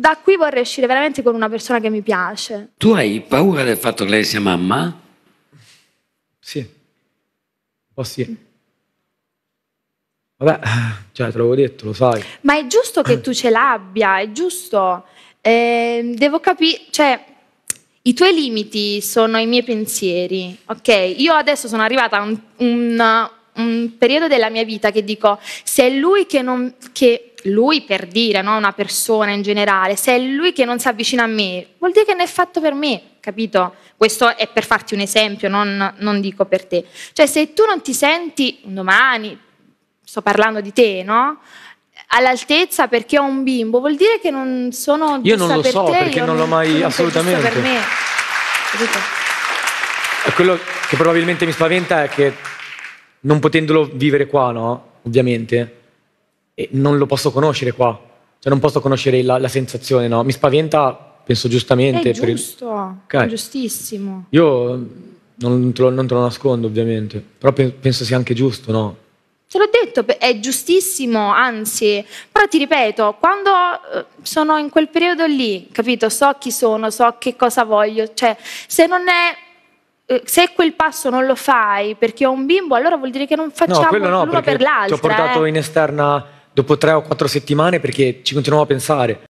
da qui vorrei uscire veramente con una persona che mi piace. Tu hai paura del fatto che lei sia mamma? Sì, un sì. Vabbè, cioè, te l'avevo detto, lo sai. Ma è giusto che tu ce l'abbia, è giusto. Eh, devo capire, cioè, i tuoi limiti sono i miei pensieri, ok? Io adesso sono arrivata a un, un, un periodo della mia vita che dico, se è lui che non... Che lui per dire no, una persona in generale, se è lui che non si avvicina a me, vuol dire che non è fatto per me, capito? Questo è per farti un esempio, non, non dico per te. Cioè se tu non ti senti un domani, sto parlando di te, no? All'altezza perché ho un bimbo, vuol dire che non sono Io non lo per so te, perché non l'ho mai assolutamente. Per me. Capito? Quello che probabilmente mi spaventa è che non potendolo vivere qua, no? Ovviamente e non lo posso conoscere qua, cioè non posso conoscere la, la sensazione, no? Mi spaventa, penso giustamente. È giusto, il... okay. giustissimo. Io non te, lo, non te, lo, nascondo ovviamente, però penso sia anche giusto, no? Te l'ho detto, è giustissimo, anzi, però ti ripeto, quando eh, sono in quel periodo lì, capito, so chi sono, so che cosa voglio, cioè se non è eh, se quel passo non lo fai perché ho un bimbo, allora vuol dire che non facciamo no, no, l'uno per l'altro. Ti ho portato eh. in esterna dopo tre o quattro settimane perché ci continuavo a pensare.